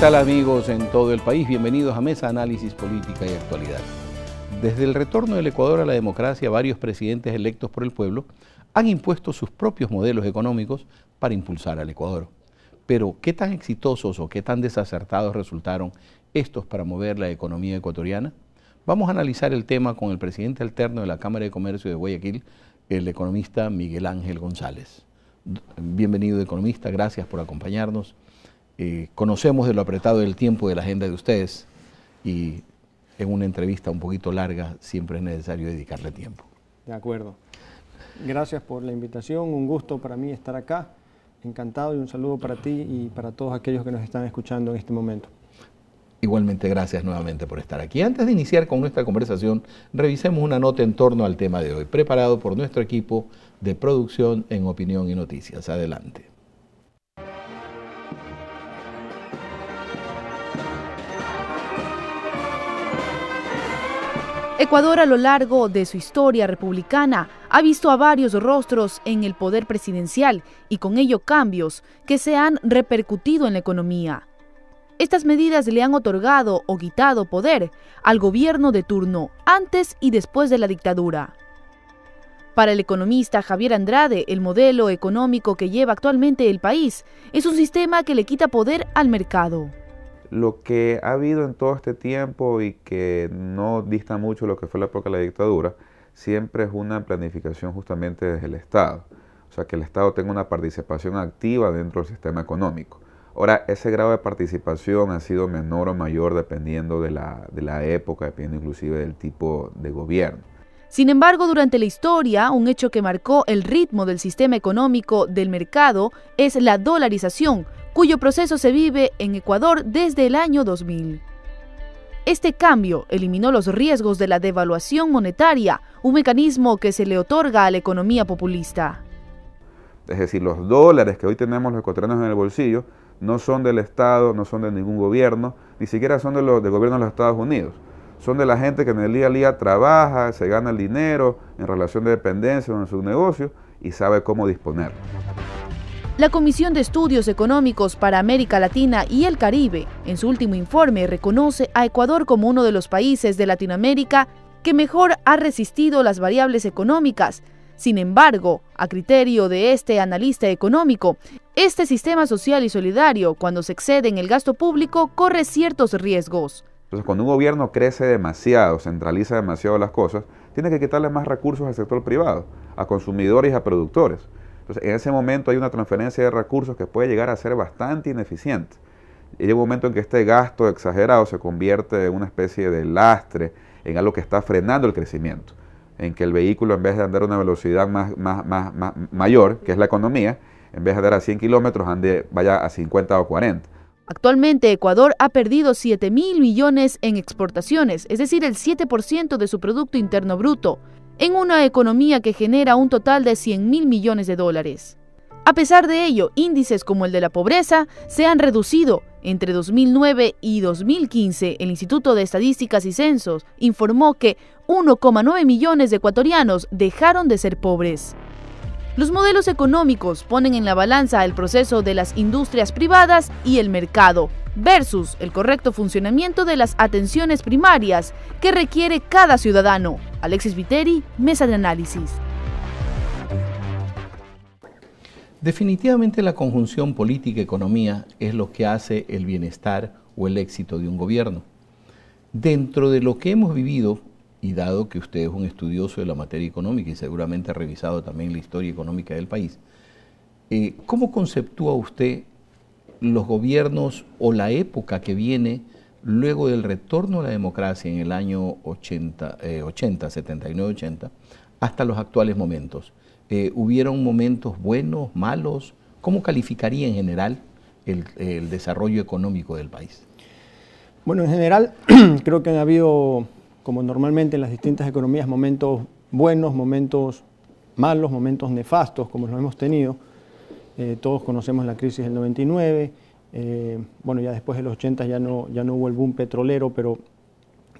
tal amigos en todo el país? Bienvenidos a Mesa Análisis Política y Actualidad. Desde el retorno del Ecuador a la democracia, varios presidentes electos por el pueblo han impuesto sus propios modelos económicos para impulsar al Ecuador. Pero, ¿qué tan exitosos o qué tan desacertados resultaron estos para mover la economía ecuatoriana? Vamos a analizar el tema con el presidente alterno de la Cámara de Comercio de Guayaquil, el economista Miguel Ángel González. Bienvenido, economista, gracias por acompañarnos. Eh, conocemos de lo apretado del tiempo de la agenda de ustedes y en una entrevista un poquito larga siempre es necesario dedicarle tiempo. De acuerdo. Gracias por la invitación, un gusto para mí estar acá, encantado y un saludo para ti y para todos aquellos que nos están escuchando en este momento. Igualmente gracias nuevamente por estar aquí. Antes de iniciar con nuestra conversación, revisemos una nota en torno al tema de hoy, preparado por nuestro equipo de producción en Opinión y Noticias. Adelante. Ecuador a lo largo de su historia republicana ha visto a varios rostros en el poder presidencial y con ello cambios que se han repercutido en la economía. Estas medidas le han otorgado o quitado poder al gobierno de turno antes y después de la dictadura. Para el economista Javier Andrade, el modelo económico que lleva actualmente el país es un sistema que le quita poder al mercado lo que ha habido en todo este tiempo y que no dista mucho lo que fue la época de la dictadura, siempre es una planificación justamente desde el Estado. O sea, que el Estado tenga una participación activa dentro del sistema económico. Ahora, ese grado de participación ha sido menor o mayor dependiendo de la, de la época, dependiendo inclusive del tipo de gobierno. Sin embargo, durante la historia, un hecho que marcó el ritmo del sistema económico del mercado es la dolarización, cuyo proceso se vive en Ecuador desde el año 2000. Este cambio eliminó los riesgos de la devaluación monetaria, un mecanismo que se le otorga a la economía populista. Es decir, los dólares que hoy tenemos los ecuatorianos en el bolsillo no son del Estado, no son de ningún gobierno, ni siquiera son de los gobiernos de los Estados Unidos son de la gente que en el día a día trabaja, se gana el dinero en relación de dependencia o en su negocio y sabe cómo disponer. La Comisión de Estudios Económicos para América Latina y el Caribe, en su último informe, reconoce a Ecuador como uno de los países de Latinoamérica que mejor ha resistido las variables económicas. Sin embargo, a criterio de este analista económico, este sistema social y solidario, cuando se excede en el gasto público, corre ciertos riesgos. Entonces, cuando un gobierno crece demasiado, centraliza demasiado las cosas, tiene que quitarle más recursos al sector privado, a consumidores y a productores. Entonces, en ese momento hay una transferencia de recursos que puede llegar a ser bastante ineficiente. Y hay un momento en que este gasto exagerado se convierte en una especie de lastre, en algo que está frenando el crecimiento, en que el vehículo en vez de andar a una velocidad mayor, que es la economía, en vez de andar a 100 kilómetros, vaya a 50 o 40 Actualmente Ecuador ha perdido 7 mil millones en exportaciones, es decir, el 7% de su Producto Interno Bruto, en una economía que genera un total de 100 mil millones de dólares. A pesar de ello, índices como el de la pobreza se han reducido. Entre 2009 y 2015, el Instituto de Estadísticas y Censos informó que 1,9 millones de ecuatorianos dejaron de ser pobres. Los modelos económicos ponen en la balanza el proceso de las industrias privadas y el mercado, versus el correcto funcionamiento de las atenciones primarias que requiere cada ciudadano. Alexis Viteri, Mesa de Análisis. Definitivamente la conjunción política-economía es lo que hace el bienestar o el éxito de un gobierno. Dentro de lo que hemos vivido y dado que usted es un estudioso de la materia económica y seguramente ha revisado también la historia económica del país, eh, ¿cómo conceptúa usted los gobiernos o la época que viene luego del retorno a la democracia en el año 80, 80 79, 80, hasta los actuales momentos? Eh, ¿Hubieron momentos buenos, malos? ¿Cómo calificaría en general el, el desarrollo económico del país? Bueno, en general creo que ha habido como normalmente en las distintas economías, momentos buenos, momentos malos, momentos nefastos, como los hemos tenido. Eh, todos conocemos la crisis del 99, eh, bueno, ya después de los 80 ya no, ya no hubo el boom petrolero, pero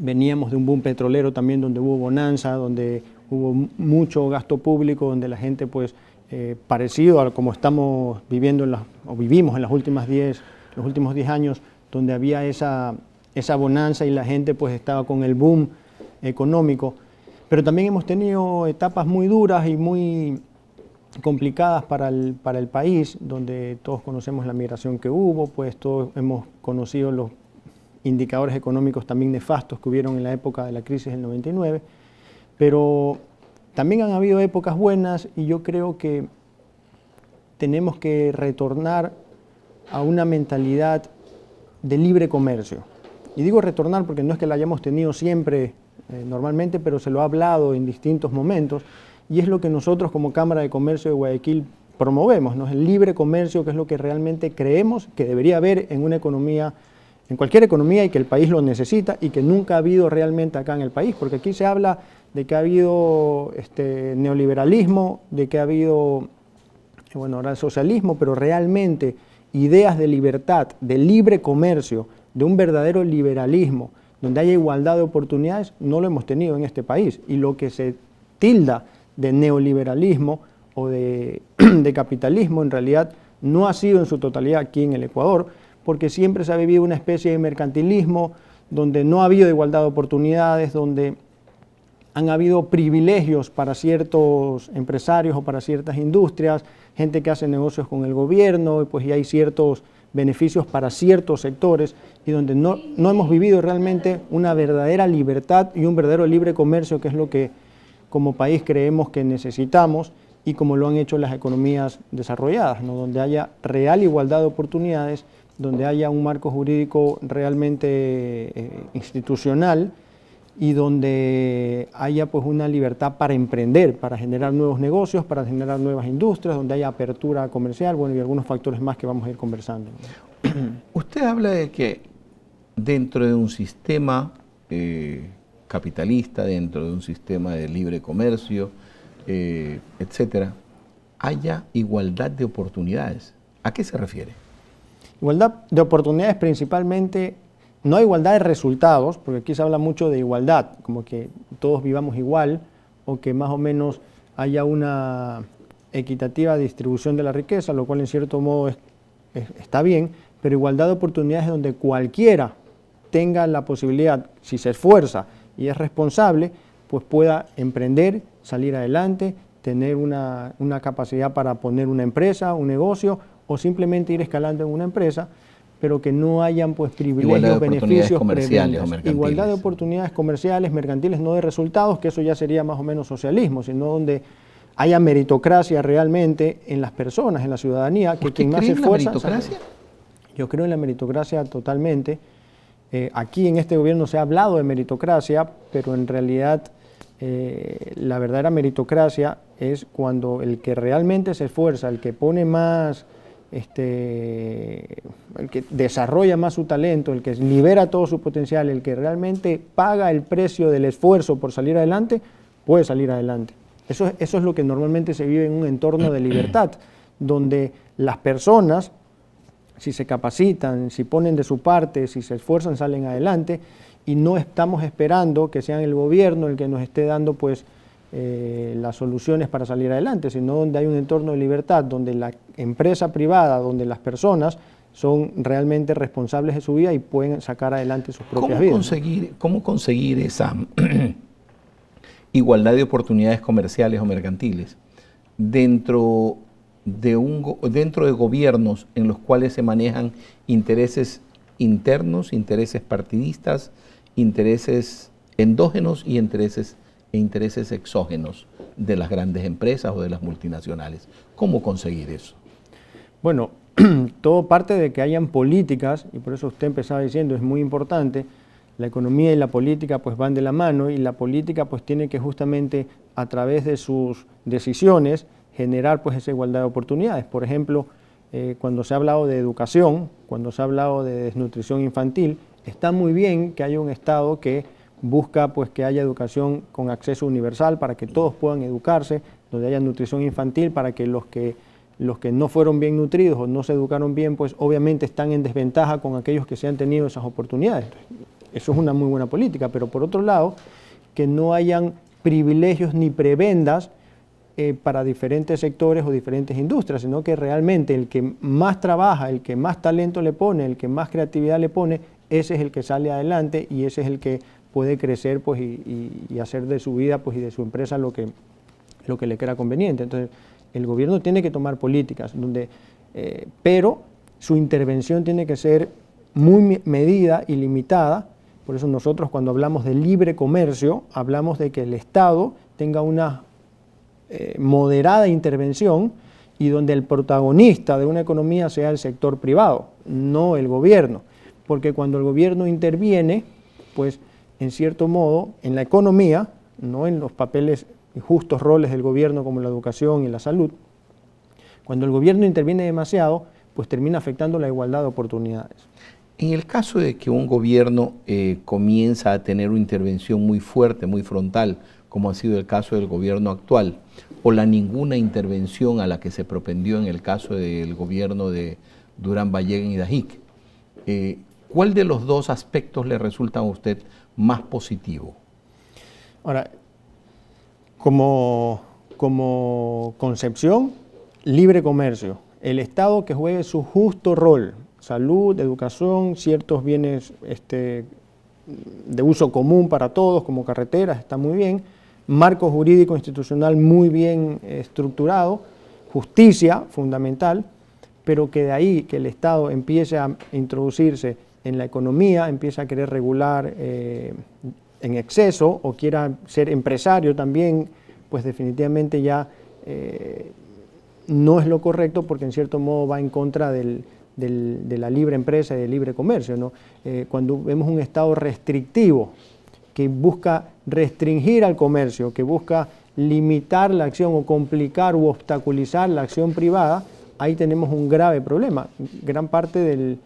veníamos de un boom petrolero también donde hubo bonanza, donde hubo mucho gasto público, donde la gente pues eh, parecido a como estamos viviendo en o vivimos en las últimas diez, los últimos 10 años, donde había esa esa bonanza y la gente pues estaba con el boom económico. Pero también hemos tenido etapas muy duras y muy complicadas para el, para el país, donde todos conocemos la migración que hubo, pues todos hemos conocido los indicadores económicos también nefastos que hubieron en la época de la crisis del 99, pero también han habido épocas buenas y yo creo que tenemos que retornar a una mentalidad de libre comercio y digo retornar porque no es que la hayamos tenido siempre eh, normalmente, pero se lo ha hablado en distintos momentos y es lo que nosotros como Cámara de Comercio de Guayaquil promovemos, ¿no? el libre comercio, que es lo que realmente creemos que debería haber en una economía, en cualquier economía y que el país lo necesita y que nunca ha habido realmente acá en el país, porque aquí se habla de que ha habido este, neoliberalismo, de que ha habido, bueno, ahora el socialismo, pero realmente ideas de libertad, de libre comercio, de un verdadero liberalismo, donde haya igualdad de oportunidades, no lo hemos tenido en este país. Y lo que se tilda de neoliberalismo o de, capitalismo, en realidad no ha sido en su totalidad aquí en el Ecuador, porque siempre se ha vivido una especie de mercantilismo, donde no ha habido igualdad de oportunidades, donde han habido privilegios para ciertos empresarios o para ciertas industrias, gente que hace negocios con el gobierno, y pues y hay ciertos beneficios para ciertos sectores y donde no, hemos vivido realmente una verdadera libertad y un verdadero libre comercio, que es lo que como país creemos que necesitamos y como lo han hecho las economías desarrolladas, ¿no? donde haya real igualdad de oportunidades, donde haya un marco jurídico realmente eh, institucional y donde haya pues una libertad para emprender, para generar nuevos negocios, para generar nuevas industrias, donde haya apertura comercial, bueno, y algunos factores más que vamos a ir conversando. Usted habla de que dentro de un sistema eh, capitalista, dentro de un sistema de libre comercio, eh, etcétera, haya igualdad de oportunidades. ¿A qué se refiere? Igualdad de oportunidades principalmente no hay igualdad de resultados, porque aquí se habla mucho de igualdad, como que todos vivamos igual o que más o menos haya una equitativa distribución de la riqueza, lo cual en cierto modo está bien, pero igualdad de oportunidades donde cualquiera tenga la posibilidad, si se esfuerza y es responsable, pues pueda emprender, salir adelante, tener una, una capacidad para poner una empresa, un negocio o simplemente ir escalando en una empresa pero que no hayan pues privilegios, beneficios, comerciales igualdad de oportunidades comerciales, mercantiles, no de resultados, que eso ya sería más o menos socialismo, sino donde haya meritocracia realmente en las personas, en la ciudadanía, que quien más se esfuerza. meritocracia? Yo creo en la meritocracia totalmente. Eh, aquí en este gobierno se ha hablado de meritocracia, pero en realidad eh, la verdadera meritocracia es cuando el que realmente se esfuerza, el que pone más este, el que desarrolla más su talento, el que libera todo su potencial, el que realmente paga el precio del esfuerzo por salir adelante, puede salir adelante. Eso, eso es lo que normalmente se vive en un entorno de libertad, donde las personas, si se capacitan, si ponen de su parte, si se esfuerzan, salen adelante y no estamos esperando que sea el gobierno el que nos esté dando pues eh, las soluciones para salir adelante, sino donde hay un entorno de libertad, donde la empresa privada, donde las personas son realmente responsables de su vida y pueden sacar adelante sus propias ¿Cómo ¿Cómo conseguir esa igualdad de oportunidades comerciales o mercantiles dentro de, un, dentro de gobiernos en los cuales se manejan intereses internos, intereses partidistas, intereses endógenos y intereses e intereses exógenos de las grandes empresas o de las multinacionales. ¿Cómo conseguir eso? Bueno, todo parte de que hayan políticas, y por eso usted empezaba diciendo, es muy importante, la economía y la política pues van de la mano y la política pues tiene que justamente a través de sus decisiones generar pues esa igualdad de oportunidades. Por ejemplo, eh, cuando se ha hablado de educación, cuando se ha hablado de desnutrición infantil, está muy bien que haya un Estado que busca pues que haya educación con acceso universal para que todos puedan educarse, donde haya nutrición infantil para que los que los que no fueron bien nutridos o no se educaron bien, pues obviamente están en desventaja con aquellos que se han tenido esas oportunidades. Eso es una muy buena política, pero por otro lado, que no hayan privilegios ni prebendas eh, para diferentes sectores o diferentes industrias, sino que realmente el que más trabaja, el que más talento le pone, el que más creatividad le pone, ese es el que sale adelante y ese es el que puede crecer pues, y, hacer de su vida pues, y de su empresa lo que, lo que le crea conveniente. Entonces, el gobierno tiene que tomar políticas, donde, eh, pero su intervención tiene que ser muy medida y limitada. Por eso nosotros cuando hablamos de libre comercio, hablamos de que el Estado tenga una eh, moderada intervención y donde el protagonista de una economía sea el sector privado, no el gobierno. Porque cuando el gobierno interviene, pues en cierto modo, en la economía, no en los papeles y justos roles del gobierno como la educación y la salud, cuando el gobierno interviene demasiado, pues termina afectando la igualdad de oportunidades. En el caso de que un gobierno eh, comienza a tener una intervención muy fuerte, muy frontal, como ha sido el caso del gobierno actual, o la ninguna intervención a la que se propendió en el caso del gobierno de Durán Vallega y Dajic, eh, ¿cuál de los dos aspectos le resulta a usted más positivo. Ahora, como, concepción, libre comercio, el Estado que juegue su justo rol, salud, educación, ciertos bienes este, de uso común para todos, como carreteras, está muy bien, marco jurídico institucional muy bien estructurado, justicia fundamental, pero que de ahí que el Estado empiece a introducirse en la economía, empieza a querer regular eh, en exceso o quiera ser empresario también, pues definitivamente ya eh, no es lo correcto porque en cierto modo va en contra del, de la libre empresa y del libre comercio. Eh, cuando vemos un Estado restrictivo que busca restringir al comercio, que busca limitar la acción o complicar u obstaculizar la acción privada, ahí tenemos un grave problema. Gran parte del,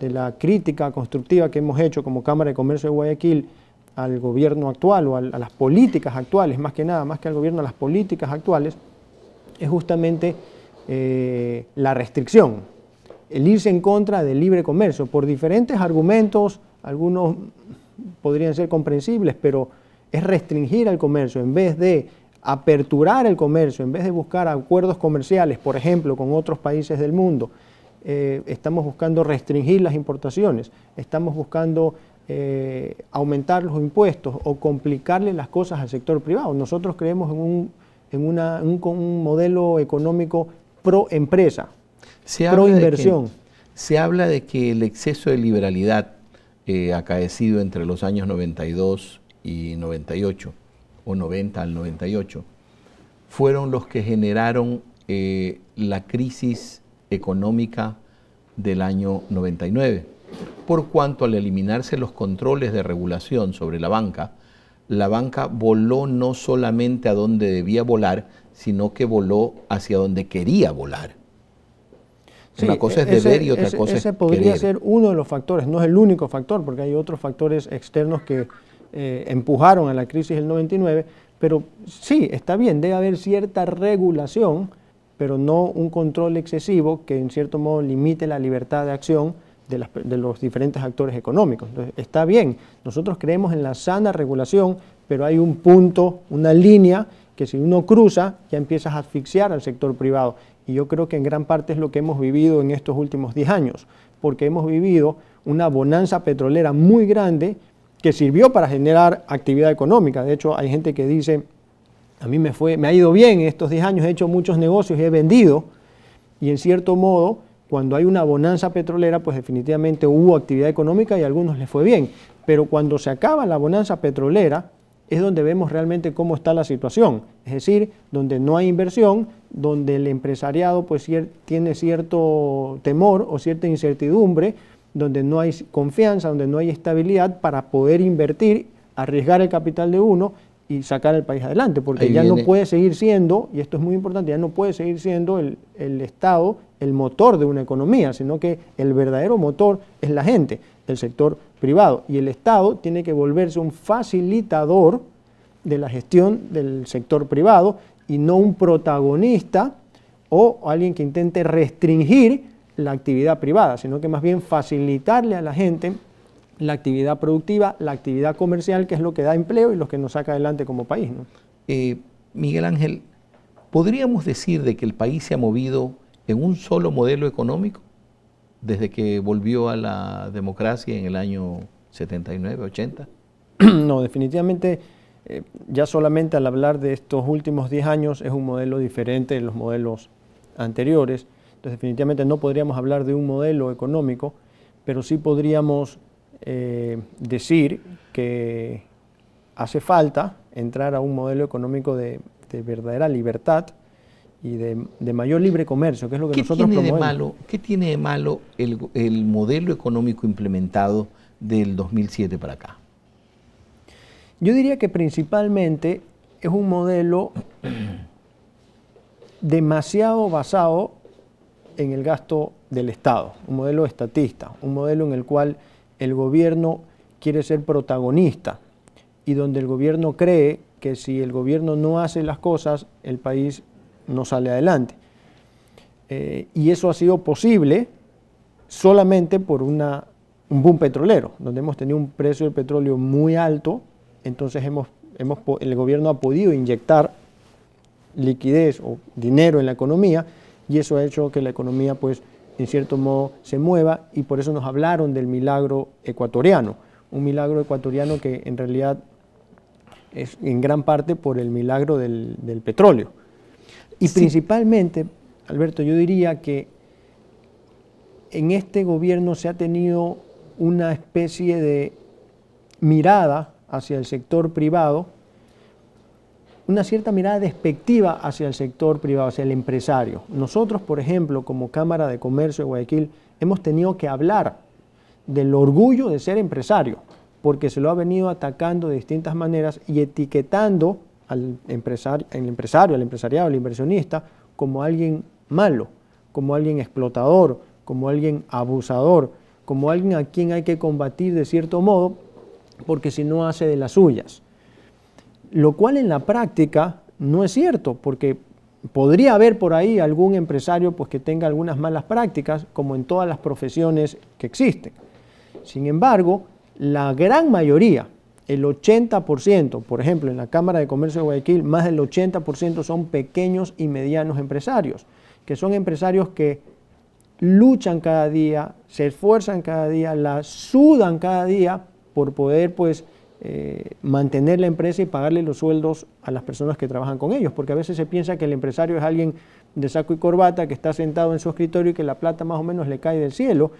de la crítica constructiva que hemos hecho como Cámara de Comercio de Guayaquil al gobierno actual o a, las políticas actuales, más que nada, más que al gobierno, a las políticas actuales, es justamente eh, la restricción, el irse en contra del libre comercio, por diferentes argumentos, algunos podrían ser comprensibles, pero es restringir al comercio en vez de aperturar el comercio, en vez de buscar acuerdos comerciales, por ejemplo, con otros países del mundo, eh, estamos buscando restringir las importaciones, estamos buscando eh, aumentar los impuestos o complicarle las cosas al sector privado. Nosotros creemos en un, modelo económico pro empresa, pro inversión. se habla de que el exceso de liberalidad eh, acaecido entre los años 92 y 98, o 90 al 98, fueron los que generaron la crisis económica del año 99, por cuanto al eliminarse los controles de regulación sobre la banca, la banca voló no solamente a donde debía volar, sino que voló hacia donde quería volar. una cosa es deber y otra cosa es Ese podría ser uno de los factores, no es el único factor, porque hay otros factores externos que eh, empujaron a la crisis del 99, pero sí, está bien, debe haber cierta regulación pero no un control excesivo que en cierto modo limite la libertad de acción de, los diferentes actores económicos. está bien, nosotros creemos en la sana regulación, pero hay un punto, una línea que si uno cruza ya empiezas a asfixiar al sector privado. Y yo creo que en gran parte es lo que hemos vivido en estos últimos 10 años, porque hemos vivido una bonanza petrolera muy grande que sirvió para generar actividad económica. De hecho, hay gente que dice a mí me, fue, me ha ido bien estos 10 años, he hecho muchos negocios y he vendido. Y en cierto modo, cuando hay una bonanza petrolera, pues definitivamente hubo actividad económica y a algunos les fue bien. Pero cuando se acaba la bonanza petrolera, es donde vemos realmente cómo está la situación. Es decir, donde no hay inversión, donde el empresariado pues, tiene cierto temor o cierta incertidumbre, donde no hay confianza, donde no hay estabilidad para poder invertir, arriesgar el capital de uno y sacar al país adelante, porque ya no puede seguir siendo, y esto es muy importante, ya no puede seguir siendo el, el, Estado el motor de una economía, sino que el verdadero motor es la gente, el sector privado, y el Estado tiene que volverse un facilitador de la gestión del sector privado y no un protagonista o alguien que intente restringir la actividad privada, sino que más bien facilitarle a la gente la actividad productiva, la actividad comercial, que es lo que da empleo y lo que nos saca adelante como país. Eh, Miguel Ángel, ¿podríamos decir de que el país se ha movido en un solo modelo económico desde que volvió a la democracia en el año 79, 80? No, definitivamente eh, ya solamente al hablar de estos últimos 10 años es un modelo diferente de los modelos anteriores. Entonces definitivamente no podríamos hablar de un modelo económico, pero sí podríamos eh, decir que hace falta entrar a un modelo económico de, verdadera libertad y de, mayor libre comercio, que es lo que ¿Qué nosotros tiene De malo, ¿Qué tiene de malo el, el modelo económico implementado del 2007 para acá? Yo diría que principalmente es un modelo demasiado basado en el gasto del Estado, un modelo estatista, un modelo en el cual el gobierno quiere ser protagonista y donde el gobierno cree que si el gobierno no hace las cosas, el país no sale adelante. Eh, y eso ha sido posible solamente por una, un boom petrolero, donde hemos tenido un precio del petróleo muy alto, entonces hemos, hemos, el gobierno ha podido inyectar liquidez o dinero en la economía y eso ha hecho que la economía pues en cierto modo se mueva y por eso nos hablaron del milagro ecuatoriano, un milagro ecuatoriano que en realidad es en gran parte por el milagro del, petróleo. Y principalmente, Alberto, yo diría que en este gobierno se ha tenido una especie de mirada hacia el sector privado una cierta mirada despectiva hacia el sector privado, hacia el empresario. Nosotros, por ejemplo, como Cámara de Comercio de Guayaquil, hemos tenido que hablar del orgullo de ser empresario, porque se lo ha venido atacando de distintas maneras y etiquetando al empresario, al empresario, al empresariado, al inversionista, como alguien malo, como alguien explotador, como alguien abusador, como alguien a quien hay que combatir de cierto modo, porque si no hace de las suyas lo cual en la práctica no es cierto, porque podría haber por ahí algún empresario pues, que tenga algunas malas prácticas, como en todas las profesiones que existen. Sin embargo, la gran mayoría, el 80%, por ejemplo, en la Cámara de Comercio de Guayaquil, más del 80% son pequeños y medianos empresarios, que son empresarios que luchan cada día, se esfuerzan cada día, la sudan cada día por poder pues eh, mantener la empresa y pagarle los sueldos a las personas que trabajan con ellos, porque a veces se piensa que el empresario es alguien de saco y corbata que está sentado en su escritorio y que la plata más o menos le cae del cielo,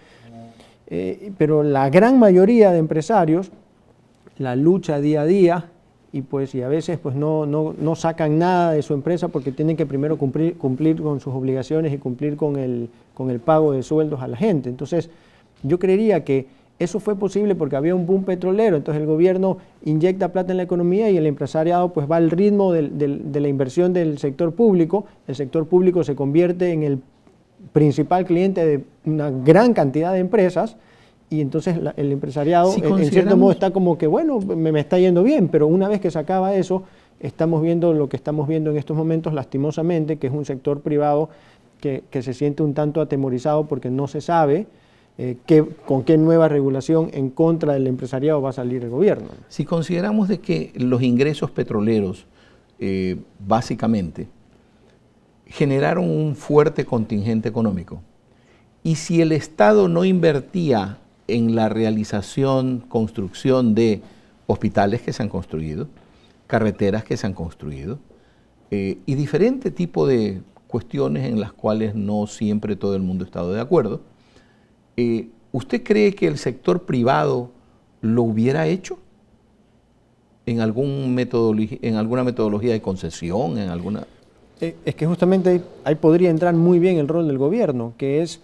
eh, pero la gran mayoría de empresarios la lucha día a día y pues y a veces pues no, no, sacan nada de su empresa porque tienen que primero cumplir, cumplir con sus obligaciones y cumplir con el, con el pago de sueldos a la gente. Entonces yo creería que eso fue posible porque había un boom petrolero, entonces el gobierno inyecta plata en la economía y el empresariado pues va al ritmo de, la inversión del sector público, el sector público se convierte en el principal cliente de una gran cantidad de empresas y entonces el empresariado en cierto modo está como que bueno, me, me está yendo bien, pero una vez que se acaba eso, estamos viendo lo que estamos viendo en estos momentos lastimosamente, que es un sector privado que, que se siente un tanto atemorizado porque no se sabe eh, con qué nueva regulación en contra del empresariado va a salir el gobierno. Si consideramos de que los ingresos petroleros, eh, básicamente, generaron un fuerte contingente económico, y si el Estado no invertía en la realización, construcción de hospitales que se han construido, carreteras que se han construido, eh, y diferente tipo de cuestiones en las cuales no siempre todo el mundo ha estado de acuerdo, eh, ¿usted cree que el sector privado lo hubiera hecho? ¿En, algún en alguna metodología de concesión? En alguna... Eh, es que justamente ahí, podría entrar muy bien el rol del gobierno, que es,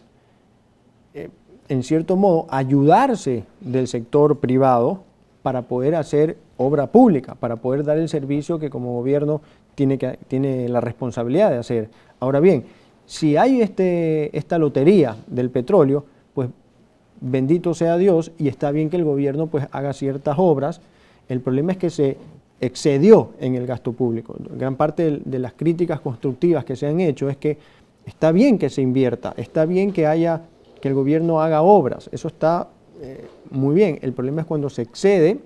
eh, en cierto modo, ayudarse del sector privado para poder hacer obra pública, para poder dar el servicio que como gobierno tiene, que, la responsabilidad de hacer. Ahora bien, si hay este, esta lotería del petróleo, bendito sea Dios, y está bien que el gobierno pues haga ciertas obras. El problema es que se excedió en el gasto público. Gran parte de las críticas constructivas que se han hecho es que está bien que se invierta, está bien que haya que el gobierno haga obras, eso está eh, muy bien. El problema es cuando se excede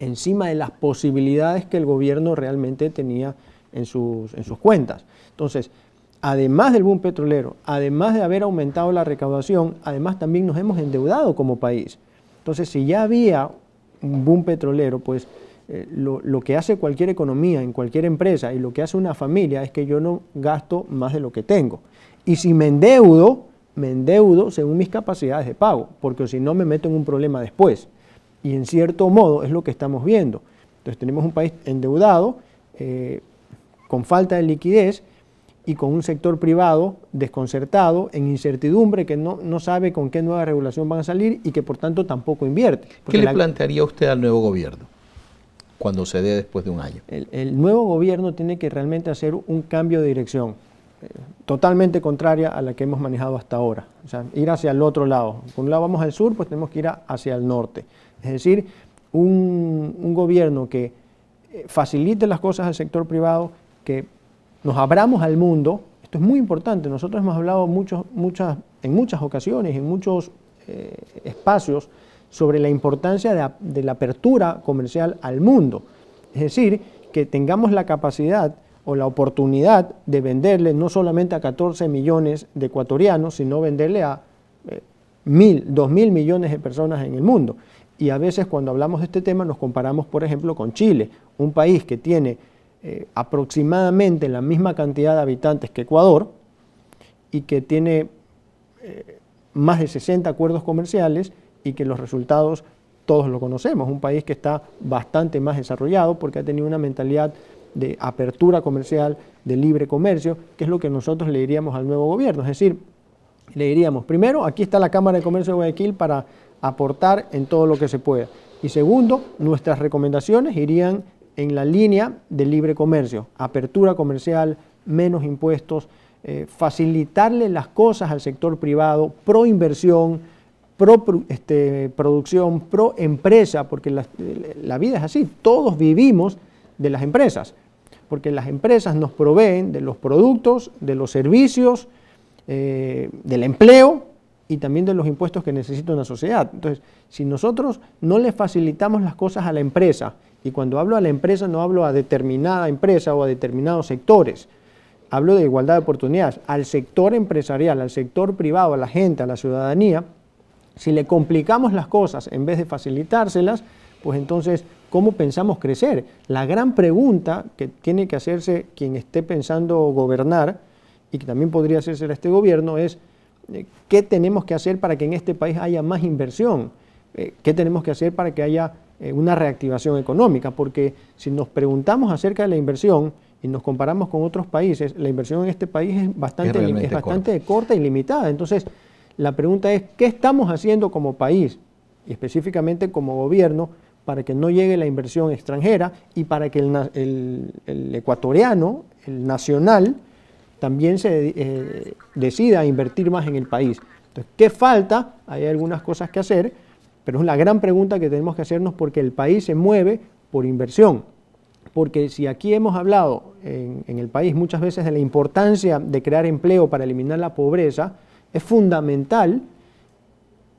encima de las posibilidades que el gobierno realmente tenía en sus, en sus cuentas. Entonces, además del boom petrolero, además de haber aumentado la recaudación, además también nos hemos endeudado como país. Entonces, si ya había un boom petrolero, pues eh, lo, que hace cualquier economía, en cualquier empresa, y lo que hace una familia es que yo no gasto más de lo que tengo. Y si me endeudo, me endeudo según mis capacidades de pago, porque si no me meto en un problema después. Y en cierto modo es lo que estamos viendo. Entonces tenemos un país endeudado, eh, con falta de liquidez, y con un sector privado desconcertado, en incertidumbre, que no, sabe con qué nueva regulación van a salir y que por tanto tampoco invierte. ¿Qué le plantearía usted al nuevo gobierno cuando se dé después de un año? El, nuevo gobierno tiene que realmente hacer un cambio de dirección eh, totalmente contraria a la que hemos manejado hasta ahora. O sea, ir hacia el otro lado. Por un lado vamos al sur, pues tenemos que ir hacia el norte. Es decir, un, un gobierno que eh, facilite las cosas al sector privado, que nos abramos al mundo, esto es muy importante, nosotros hemos hablado muchas, en muchas ocasiones, en muchos eh, espacios, sobre la importancia de, la apertura comercial al mundo. Es decir, que tengamos la capacidad o la oportunidad de venderle no solamente a 14 millones de ecuatorianos, sino venderle a eh, mil, dos mil millones de personas en el mundo. Y a veces cuando hablamos de este tema nos comparamos, por ejemplo, con Chile, un país que tiene eh, aproximadamente la misma cantidad de habitantes que Ecuador y que tiene eh, más de 60 acuerdos comerciales y que los resultados todos lo conocemos, un país que está bastante más desarrollado porque ha tenido una mentalidad de apertura comercial, de libre comercio, que es lo que nosotros le diríamos al nuevo gobierno. Es decir, le diríamos, primero, aquí está la Cámara de Comercio de Guayaquil para aportar en todo lo que se pueda. Y segundo, nuestras recomendaciones irían en la línea del libre comercio, apertura comercial, menos impuestos, eh, facilitarle las cosas al sector privado, pro inversión, pro este, producción, pro empresa, porque la, vida es así, todos vivimos de las empresas, porque las empresas nos proveen de los productos, de los servicios, eh, del empleo y también de los impuestos que necesita una sociedad. Entonces, si nosotros no le facilitamos las cosas a la empresa, y cuando hablo a la empresa no hablo a determinada empresa o a determinados sectores, hablo de igualdad de oportunidades. Al sector empresarial, al sector privado, a la gente, a la ciudadanía, si le complicamos las cosas en vez de facilitárselas, pues entonces, ¿cómo pensamos crecer? La gran pregunta que tiene que hacerse quien esté pensando gobernar, y que también podría hacerse a este gobierno, es eh, qué tenemos que hacer para que en este país haya más inversión, eh, qué tenemos que hacer para que haya eh, una reactivación económica, porque si nos preguntamos acerca de la inversión y nos comparamos con otros países, la inversión en este país es bastante, bastante corta. y limitada. Entonces, la pregunta es, ¿qué estamos haciendo como país y específicamente como gobierno para que no llegue la inversión extranjera y para que el, ecuatoriano, el nacional, también se decida eh, decida invertir más en el país? Entonces, ¿qué falta? Hay algunas cosas que hacer pero es la gran pregunta que tenemos que hacernos porque el país se mueve por inversión. Porque si aquí hemos hablado en, el país muchas veces de la importancia de crear empleo para eliminar la pobreza, es fundamental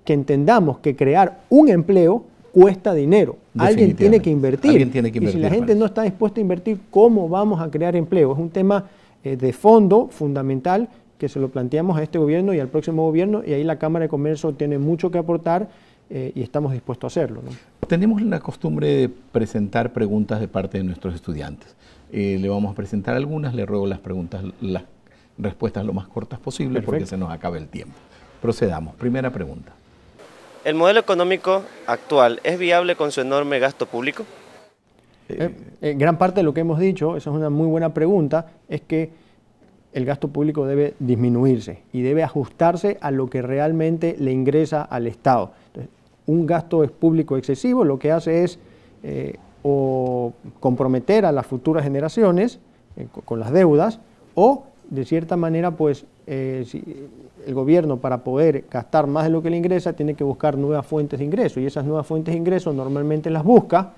que entendamos que crear un empleo cuesta dinero. Alguien tiene que invertir. Y si la gente no está dispuesta a invertir, ¿cómo vamos a crear empleo? Es un tema eh, de fondo fundamental que se lo planteamos a este gobierno y al próximo gobierno y ahí la Cámara de Comercio tiene mucho que aportar eh, y estamos dispuestos a hacerlo. Tenemos la costumbre de presentar preguntas de parte de nuestros estudiantes. Eh, le vamos a presentar algunas, le ruego las preguntas, las respuestas lo más cortas posible porque se nos acaba el tiempo. Procedamos. Primera pregunta. ¿El modelo económico actual es viable con su enorme gasto público? ...en eh, gran parte de lo que hemos dicho, esa es una muy buena pregunta, es que el gasto público debe disminuirse y debe ajustarse a lo que realmente le ingresa al Estado un gasto público excesivo lo que hace es eh, o comprometer a las futuras generaciones eh, con las deudas o de cierta manera pues eh, el gobierno para poder gastar más de lo que le ingresa tiene que buscar nuevas fuentes de ingreso y esas nuevas fuentes de ingreso normalmente las busca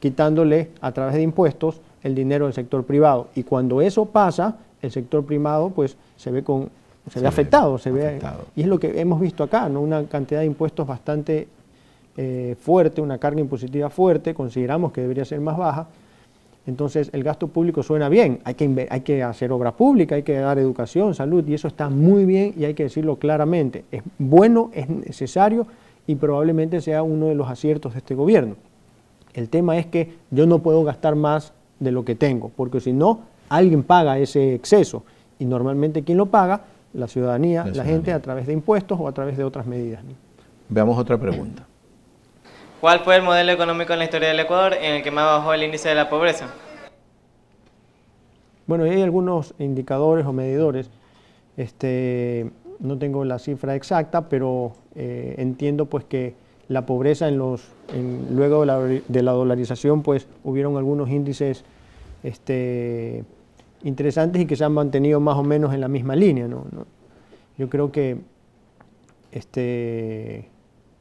quitándole a través de impuestos el dinero del sector privado y cuando eso pasa el sector privado pues se ve con se, ve afectado, se ve y es lo que hemos visto acá, ¿no? una cantidad de impuestos bastante eh, fuerte, una carga impositiva fuerte, consideramos que debería ser más baja, entonces el gasto público suena bien, hay que, hay que hacer obra pública, hay que dar educación, salud, y eso está muy bien y hay que decirlo claramente, es bueno, es necesario y probablemente sea uno de los aciertos de este gobierno. El tema es que yo no puedo gastar más de lo que tengo, porque si no, alguien paga ese exceso y normalmente quien lo paga la ciudadanía, la, gente, a través de impuestos o a través de otras medidas. Veamos otra pregunta. ¿Cuál fue el modelo económico en la historia del Ecuador en el que más bajó el índice de la pobreza? Bueno, hay algunos indicadores o medidores. Este, no tengo la cifra exacta, pero eh, entiendo pues que la pobreza en los en, luego de la, de la, dolarización pues hubieron algunos índices este, interesantes y que se han mantenido más o menos en la misma línea. ¿no? Yo creo que este,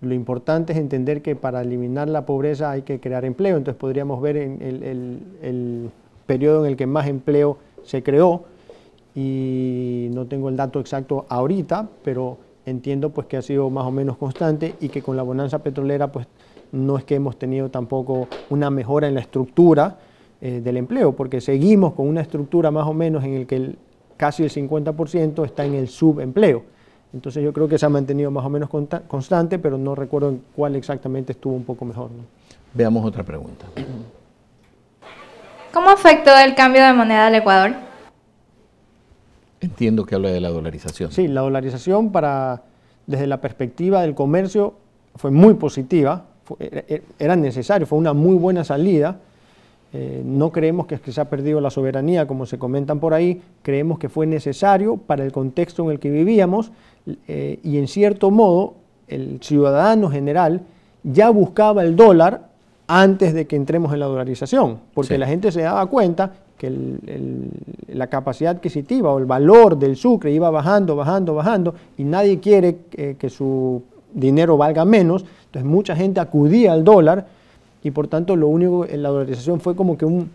lo importante es entender que para eliminar la pobreza hay que crear empleo, entonces podríamos ver en el, el periodo en el que más empleo se creó y no tengo el dato exacto ahorita, pero entiendo pues que ha sido más o menos constante y que con la bonanza petrolera pues no es que hemos tenido tampoco una mejora en la estructura, eh, del empleo, porque seguimos con una estructura más o menos en el que casi el 50% está en el subempleo. Entonces yo creo que se ha mantenido más o menos constante, pero no recuerdo cuál exactamente estuvo un poco mejor. Veamos otra pregunta. ¿Cómo afectó el cambio de moneda al Ecuador? Entiendo que habla de la dolarización. Sí, la dolarización para, desde la perspectiva del comercio fue muy positiva, era necesario, fue una muy buena salida eh, no creemos que, se ha perdido la soberanía, como se comentan por ahí, creemos que fue necesario para el contexto en el que vivíamos eh, y en cierto modo el ciudadano general ya buscaba el dólar antes de que entremos en la dolarización, porque la gente se daba cuenta que la capacidad adquisitiva o el valor del sucre iba bajando, bajando, bajando, y nadie quiere eh, que su dinero valga menos, entonces mucha gente acudía al dólar, y por tanto lo único en eh, la dolarización fue como que un,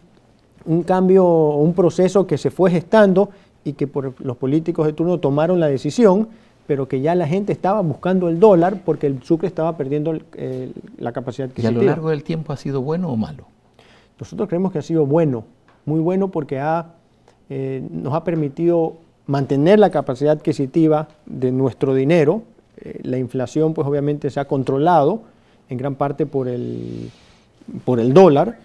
un cambio, un proceso que se fue gestando y que por los políticos de turno tomaron la decisión, pero que ya la gente estaba buscando el dólar porque el sucre estaba perdiendo la capacidad que ¿Y a lo largo del tiempo ha sido bueno o malo? Nosotros creemos que ha sido bueno, muy bueno porque ha, eh, nos ha permitido mantener la capacidad adquisitiva de nuestro dinero. Eh, la inflación, pues obviamente, se ha controlado en gran parte por el por el dólar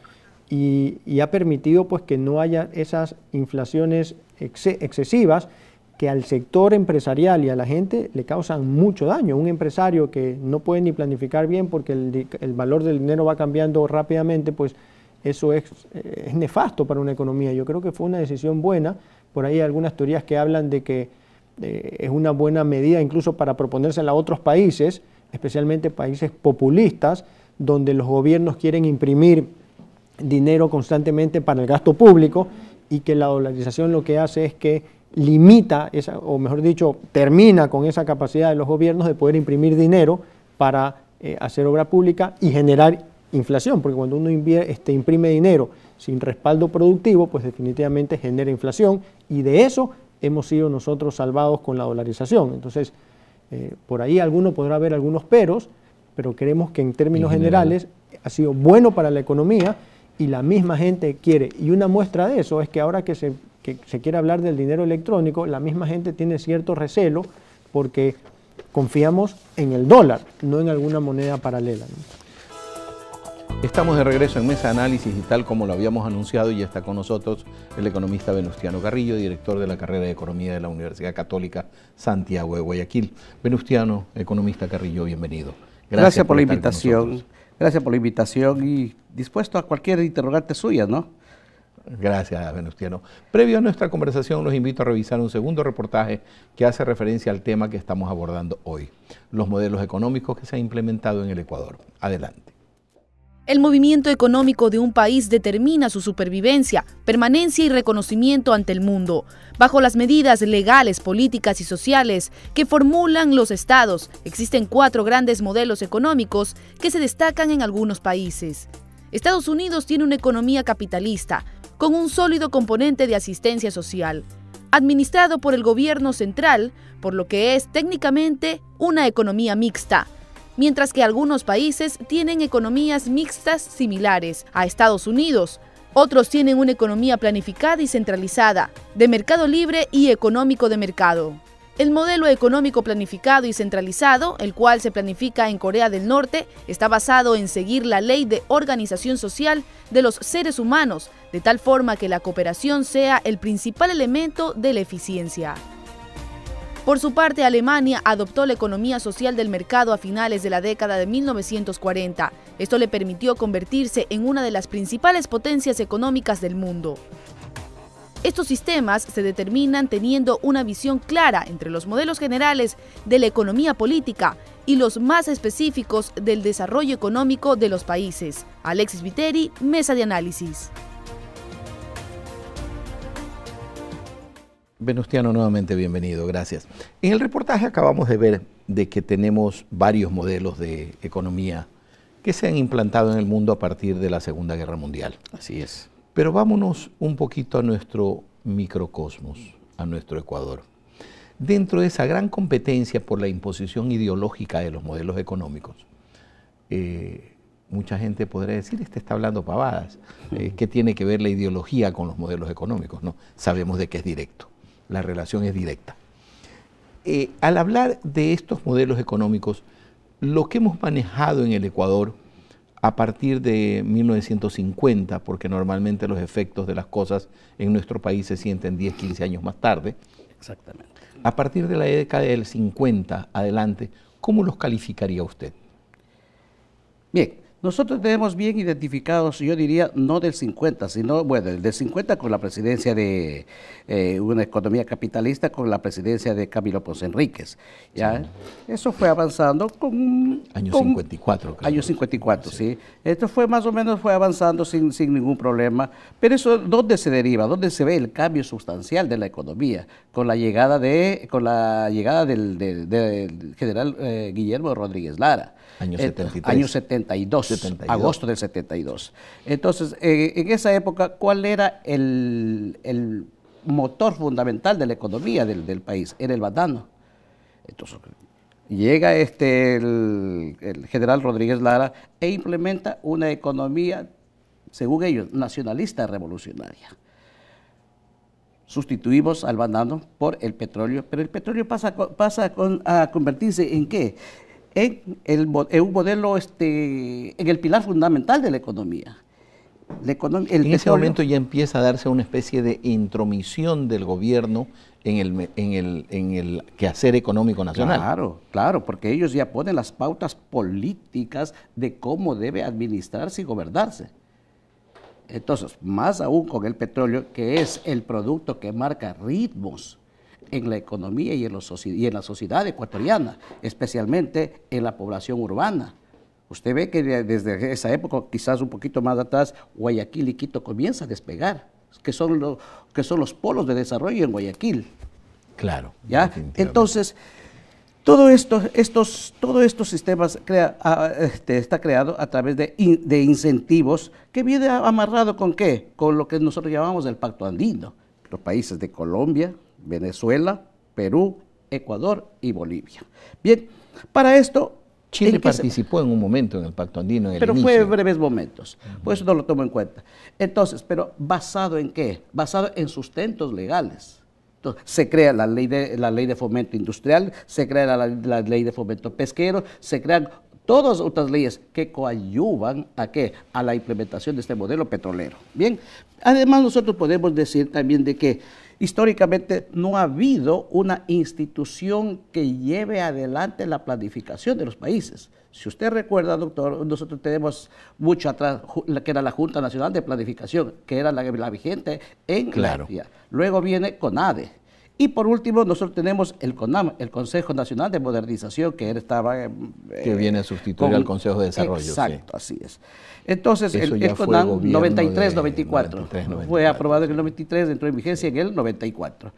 y, ha permitido pues que no haya esas inflaciones excesivas que al sector empresarial y a la gente le causan mucho daño. Un empresario que no puede ni planificar bien porque el, valor del dinero va cambiando rápidamente, pues eso eh, es, nefasto para una economía. Yo creo que fue una decisión buena. Por ahí hay algunas teorías que hablan de que es una buena medida incluso para proponérsela a otros países, especialmente países populistas, donde los gobiernos quieren imprimir dinero constantemente para el gasto público y que la dolarización lo que hace es que limita, o mejor dicho, termina con esa capacidad de los gobiernos de poder imprimir dinero para eh, hacer obra pública y generar inflación, porque cuando uno este, imprime dinero sin respaldo productivo, pues definitivamente genera inflación y de eso hemos sido nosotros salvados con la dolarización. Entonces, eh, por ahí alguno podrá ver algunos peros, pero creemos que en términos generales ha sido bueno para la economía y la misma gente quiere. Y una muestra de eso es que ahora que se, se quiere hablar del dinero electrónico, la misma gente tiene cierto recelo porque confiamos en el dólar, no en alguna moneda paralela. Estamos de regreso en Mesa Análisis y tal como lo habíamos anunciado y ya está con nosotros el economista Venustiano Carrillo, director de la carrera de Economía de la Universidad Católica Santiago de Guayaquil. Venustiano, economista Carrillo, bienvenido. Gracias, por, la invitación. Gracias por la invitación y dispuesto a cualquier interrogante suya, ¿no? Gracias, Venustiano. Previo a nuestra conversación, los invito a revisar un segundo reportaje que hace referencia al tema que estamos abordando hoy, los modelos económicos que se han implementado en el Ecuador. Adelante. El movimiento económico de un país determina su supervivencia, permanencia y reconocimiento ante el mundo, bajo las medidas legales, políticas y sociales que formulan los estados. Existen cuatro grandes modelos económicos que se destacan en algunos países. Estados Unidos tiene una economía capitalista, con un sólido componente de asistencia social, administrado por el gobierno central, por lo que es técnicamente una economía mixta mientras que algunos países tienen economías mixtas similares a Estados Unidos. Otros tienen una economía planificada y centralizada, de mercado libre y económico de mercado. El modelo económico planificado y centralizado, el cual se planifica en Corea del Norte, está basado en seguir la ley de organización social de los seres humanos, de tal forma que la cooperación sea el principal elemento de la eficiencia. Por su parte, Alemania adoptó la economía social del mercado a finales de la década de 1940. Esto le permitió convertirse en una de las principales potencias económicas del mundo. Estos sistemas se determinan teniendo una visión clara entre los modelos generales de la economía política y los más específicos del desarrollo económico de los países. Alexis Viteri, Mesa de Análisis. Venustiano, nuevamente bienvenido, gracias. En el reportaje acabamos de ver de que tenemos varios modelos de economía que se han implantado en el mundo a partir de la Segunda Guerra Mundial. Así es. Pero vámonos un poquito a nuestro microcosmos, a nuestro Ecuador. Dentro de esa gran competencia por la imposición ideológica de los modelos económicos, eh, mucha gente podría decir, este está hablando pavadas, eh, ¿qué tiene que ver la ideología con los modelos económicos? No, sabemos de qué es directo la relación es directa. Eh, al hablar de estos modelos económicos, lo que hemos manejado en el Ecuador a partir de 1950, porque normalmente los efectos de las cosas en nuestro país se sienten 10, 15 años más tarde. Exactamente. A partir de la década del 50 adelante, ¿cómo los calificaría usted? Bien, nosotros tenemos bien identificados, yo diría, no del 50, sino, bueno, del 50 con la presidencia de eh, una economía capitalista, con la presidencia de Camilo Ponce Enríquez. ¿ya? Eso fue avanzando con... Año 54. Creo. Año 54, sí. Esto fue más o menos, fue avanzando sin, sin ningún problema. Pero eso, ¿dónde se deriva? ¿Dónde se ve el cambio sustancial de la economía? Con la llegada, de, con la llegada del, general eh, Guillermo Rodríguez Lara. Año 73. año 72. Agosto del 72. Entonces, eh, en esa época, ¿cuál era el, motor fundamental de la economía del, país? Era el banano. Entonces, llega este, el, general Rodríguez Lara e implementa una economía, según ellos, nacionalista revolucionaria sustituimos al banano por el petróleo, pero el petróleo pasa a convertirse en qué? en, un modelo, este, en el pilar fundamental de la economía. en ese momento ya empieza a darse una especie de intromisión del gobierno en el, en el quehacer económico nacional. Claro, claro, porque ellos ya ponen las pautas políticas de cómo debe administrarse y gobernarse. Entonces, más aún con el petróleo, que es el producto que marca ritmos en la economía y en, los, en la sociedad ecuatoriana, especialmente en la población urbana. Usted ve que desde esa época, quizás un poquito más atrás, Guayaquil y Quito comienza a despegar, que son, lo, que son los polos de desarrollo en Guayaquil. Claro. ¿Ya? Entonces, todo esto, estos, todos estos sistemas crea, este, está creado a través de, de, incentivos que viene amarrado con qué? Con lo que nosotros llamamos el pacto andino. Los países de Colombia, Venezuela, Perú, Ecuador y Bolivia. Bien, para esto... Chile participó en un momento en el Pacto Andino. En pero fue breves momentos, por eso no lo tomo en cuenta. Entonces, pero ¿basado en qué? Basado en sustentos legales. se crea la ley, de, fomento industrial, se crea la, ley de fomento pesquero, se crean todas otras leyes que coayuvan a qué? A la implementación de este modelo petrolero. Bien, además nosotros podemos decir también de que históricamente no ha habido una institución que lleve adelante la planificación de los países. Si usted recuerda, doctor, nosotros tenemos mucho atrás, que era la Junta Nacional de Planificación, que era la, vigente en claro. Luego viene CONADE y por último, nosotros tenemos el CONAM, el Consejo Nacional de Modernización, que él estaba... Eh, que viene a sustituir al Consejo de Desarrollo. Exacto, así es. Entonces, el, CONAM 93-94 fue aprobado en el 93, entró en vigencia en el 94.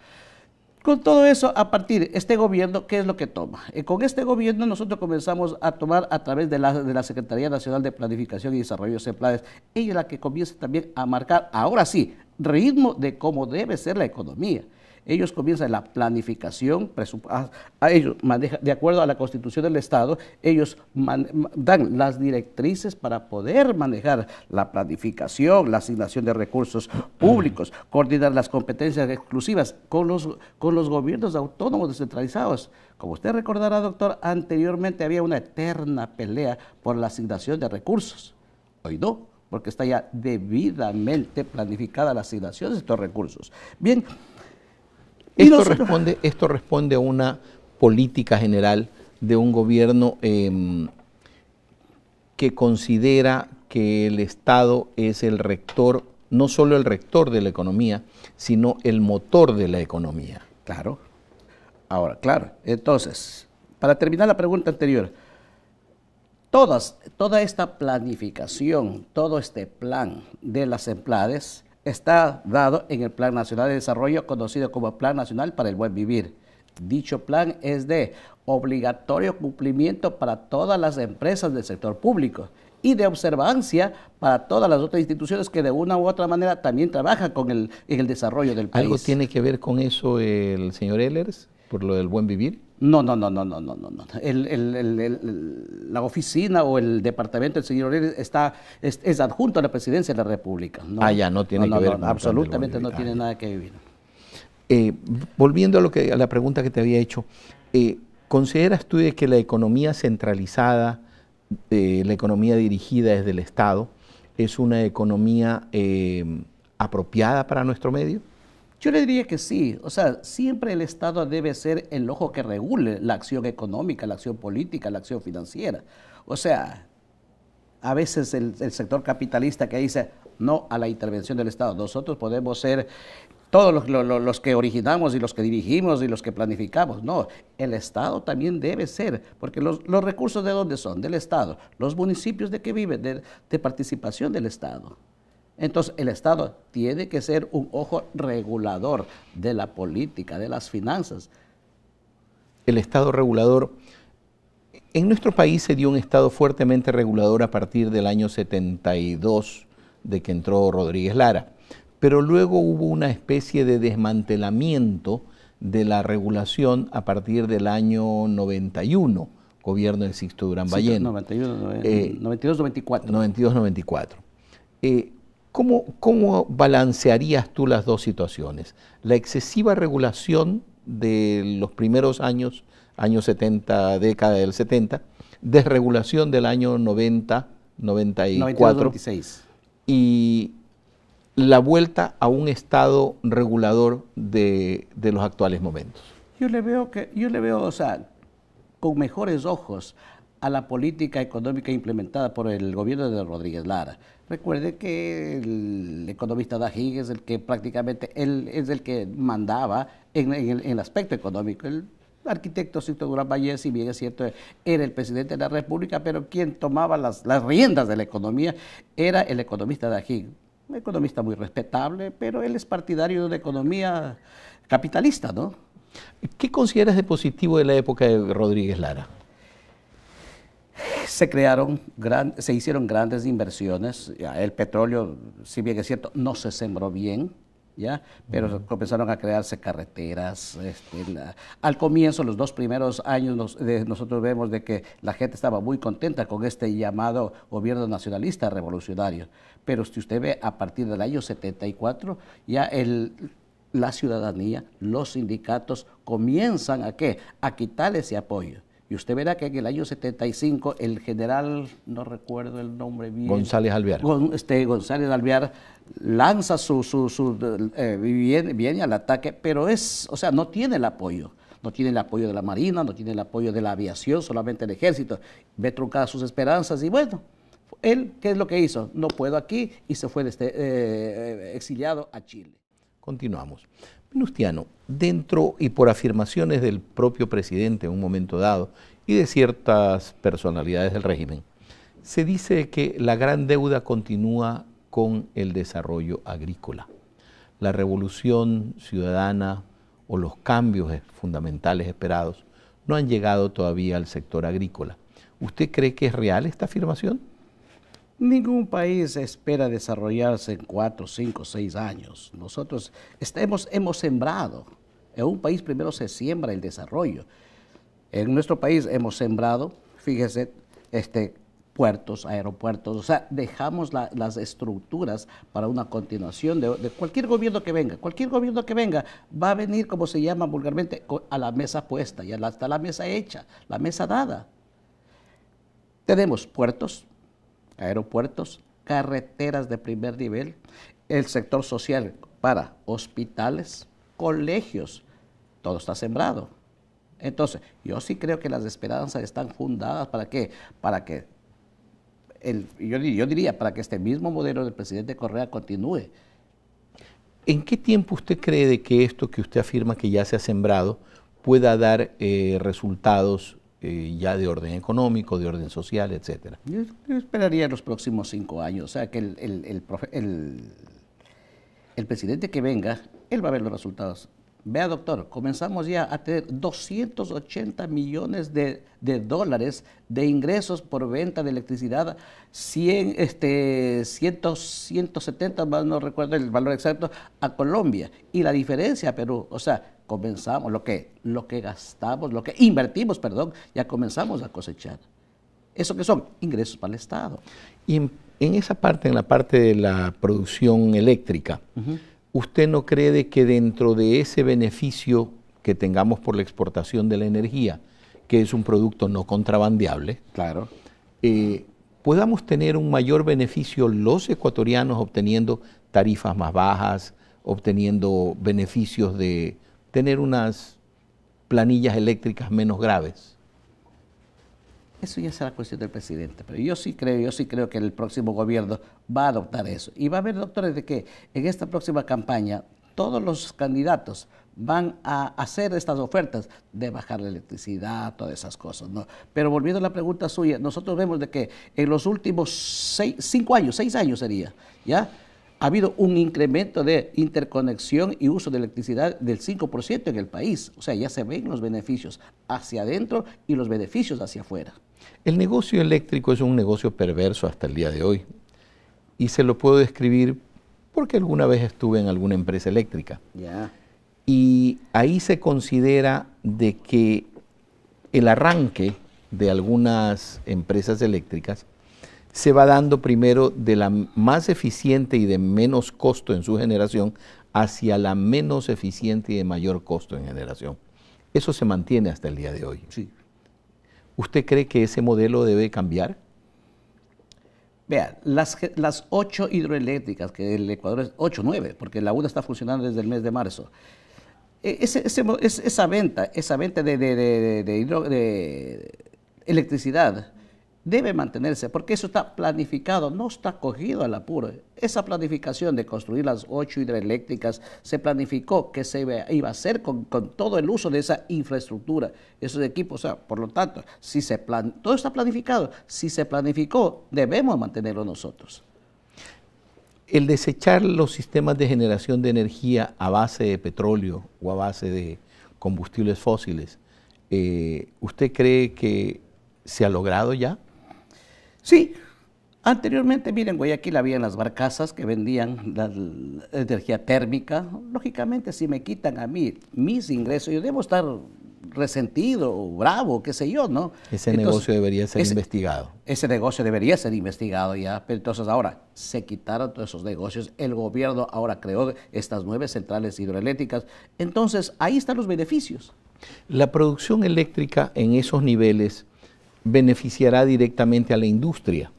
Con todo eso, a partir este gobierno, ¿qué es lo que toma? Eh, con este gobierno nosotros comenzamos a tomar a través de la, Secretaría Nacional de Planificación y Desarrollo CEPLADES, ella es la que comienza también a marcar, ahora sí, ritmo de cómo debe ser la economía. Ellos comienzan la planificación, ah, a ellos de acuerdo a la constitución del Estado, ellos dan las directrices para poder manejar la planificación, la asignación de recursos públicos, coordinar las competencias exclusivas con los, con los gobiernos autónomos descentralizados. Como usted recordará, doctor, anteriormente había una eterna pelea por la asignación de recursos. Hoy no, porque está ya debidamente planificada la asignación de estos recursos. Bien, esto, responde, esto responde a una política general de un gobierno em, que considera que el Estado es el rector, no solo el rector de la economía, sino el motor de la economía. Claro. Ahora, claro. Entonces, para terminar la pregunta anterior, todas, toda esta planificación, todo este plan de las empleades está dado en el Plan Nacional de Desarrollo conocido como Plan Nacional para el Buen Vivir. Dicho plan es de obligatorio cumplimiento para todas las empresas del sector público y de observancia para todas las otras instituciones que de una u otra manera también trabajan con el, en el desarrollo del país. ¿Algo tiene que ver con eso el señor Ehlers? ¿Por lo del buen vivir? No, no, no, no, no, no, no. El, la oficina o el departamento del señor está, es, adjunto a la presidencia de la República. No, ah, ya, no tiene que ver. absolutamente no tiene ah, nada que ver. Eh, volviendo a, lo que, a la pregunta que te había hecho, eh, ¿consideras tú que la economía centralizada, eh, la economía dirigida desde el Estado, es una economía apropiada para nuestro medio? Yo le diría que sí, o sea, siempre el Estado debe ser el ojo que regule la acción económica, la acción política, la acción financiera. O sea, a veces el, sector capitalista que dice no a la intervención del Estado, nosotros podemos ser todos los, que originamos y los que dirigimos y los que planificamos. No, el Estado también debe ser, porque los, recursos de dónde son? Del Estado. Los municipios de que viven, de participación del Estado. Entonces el Estado tiene que ser un ojo regulador de la política, de las finanzas. El Estado regulador. En nuestro país se dio un Estado fuertemente regulador a partir del año 72 de que entró Rodríguez Lara, pero luego hubo una especie de desmantelamiento de la regulación a partir del año 91, gobierno de Sixto Durán Ballén. 91, 92-94. 92-94. ¿Cómo, balancearías tú las dos situaciones? La excesiva regulación de los primeros años, años 70, década del 70, desregulación del año 90, 94, 96. y la vuelta a un estado regulador de, de, los actuales momentos? Yo le veo que, yo le veo, o sea, con mejores ojos a la política económica implementada por el gobierno de Rodríguez Lara. Recuerde que el economista Dají es el que prácticamente él es el que mandaba en, el, aspecto económico. El arquitecto Sixto Durán Valle, si bien es cierto, era el presidente de la República, pero quien tomaba las, riendas de la economía era el economista Dají. Un economista muy respetable, pero él es partidario de una economía capitalista, ¿no? ¿Qué consideras de positivo de la época de Rodríguez Lara? se crearon, se hicieron grandes inversiones. el petróleo, si bien es cierto, no se sembró bien, ¿ya? pero comenzaron a crearse carreteras. Este, al comienzo, los dos primeros años, nosotros vemos de que la gente estaba muy contenta con este llamado gobierno nacionalista revolucionario. Pero si usted ve, a partir del año 74, ya el la ciudadanía, los sindicatos comienzan a qué? A quitar ese apoyo. Y usted verá que en el año 75 el general, no recuerdo el nombre bien. González Alvear. este, González Alvear lanza su, su, su eh, viene, al ataque, pero es, o sea, no tiene el apoyo. No tiene el apoyo de la Marina, no tiene el apoyo de la aviación, solamente el ejército. Ve truncadas sus esperanzas y bueno, él, ¿qué es lo que hizo? No puedo aquí y se fue este, eh, exiliado a Chile. Continuamos. Venustiano, dentro y por afirmaciones del propio presidente en un momento dado y de ciertas personalidades del régimen, se dice que la gran deuda continúa con el desarrollo agrícola. La revolución ciudadana o los cambios fundamentales esperados no han llegado todavía al sector agrícola. ¿Usted cree que es real esta afirmación? Ningún país espera desarrollarse en cuatro, cinco, seis años. Nosotros hemos sembrado. En un país primero se siembra el desarrollo. En nuestro país hemos sembrado, fíjese, este, puertos, aeropuertos, o sea, dejamos las estructuras para una continuación de, de, cualquier gobierno que venga. Cualquier gobierno que venga va a venir, como se llama vulgarmente, a la mesa puesta, ya está la mesa hecha, la mesa dada. Tenemos puertos, aeropuertos, carreteras de primer nivel, el sector social para hospitales, colegios, todo está sembrado. Entonces, yo sí creo que las esperanzas están fundadas para qué? Para que, el, yo, diría, para que este mismo modelo del presidente Correa continúe. ¿En qué tiempo usted cree de que esto que usted afirma que ya se ha sembrado pueda dar eh, resultados eh, ya de orden económico, de orden social, etcétera? Yo, esperaría los próximos cinco años, o sea, que el, el presidente que venga, él va a ver los resultados. Vea, doctor, comenzamos ya a tener 280 millones de, dólares de ingresos por venta de electricidad, 100, este, 170, no recuerdo el valor exacto, a Colombia. Y la diferencia a Perú, o sea, comenzamos, lo que, lo que gastamos, lo que invertimos, perdón, ya comenzamos a cosechar. ¿Eso que son? Ingresos para el Estado. Y en, esa parte, en la parte de la producción eléctrica, ¿usted no cree que dentro de ese beneficio que tengamos por la exportación de la energía, que es un producto no contrabandeable, claro. Eh, podamos tener un mayor beneficio los ecuatorianos obteniendo tarifas más bajas, obteniendo beneficios de, tener unas planillas eléctricas menos graves? Eso ya será cuestión del presidente, pero yo sí creo, yo sí creo que el próximo gobierno va a adoptar eso. Y va a haber, doctores, de que en esta próxima campaña todos los candidatos van a hacer estas ofertas de bajar la electricidad, todas esas cosas. Pero volviendo a la pregunta suya, nosotros vemos de que en los últimos cinco años, seis años sería, ¿ya? ha habido un incremento de interconexión y uso de electricidad del 5% en el país. O sea, ya se ven los beneficios hacia adentro y los beneficios hacia afuera. El negocio eléctrico es un negocio perverso hasta el día de hoy. Y se lo puedo describir porque alguna vez estuve en alguna empresa eléctrica. Y ahí se considera de que el arranque de algunas empresas eléctricas se va dando primero de la más eficiente y de menos costo en su generación hacia la menos eficiente y de mayor costo en generación. Eso se mantiene hasta el día de hoy. Sí. ¿Usted cree que ese modelo debe cambiar? Vea, las, las ocho hidroeléctricas, que el Ecuador es ocho, nueve, porque la una está funcionando desde el mes de marzo. E, ese, esa venta, esa venta de, de, electricidad debe mantenerse, porque eso está planificado, no está cogido al apuro. Esa planificación de construir las ocho hidroeléctricas se planificó que se iba a hacer con, todo el uso de esa infraestructura, esos equipos. O sea, por lo tanto, si se plan, todo está planificado, si se planificó, debemos mantenerlo nosotros. El desechar los sistemas de generación de energía a base de petróleo o a base de combustibles fósiles, eh, ¿usted cree que se ha logrado ya? Sí, Anteriormente, miren, Guayaquil había las barcazas que vendían la, energía térmica. Lógicamente, si me quitan a mí mis ingresos, yo debo estar resentido o bravo, qué sé yo, ¿no? Ese negocio debería ser investigado. Ese negocio debería ser investigado ya, pero entonces ahora se quitaron todos esos negocios, el gobierno ahora creó estas nueve centrales hidroeléctricas, entonces ahí están los beneficios. La producción eléctrica en esos niveles beneficiará directamente a la industria.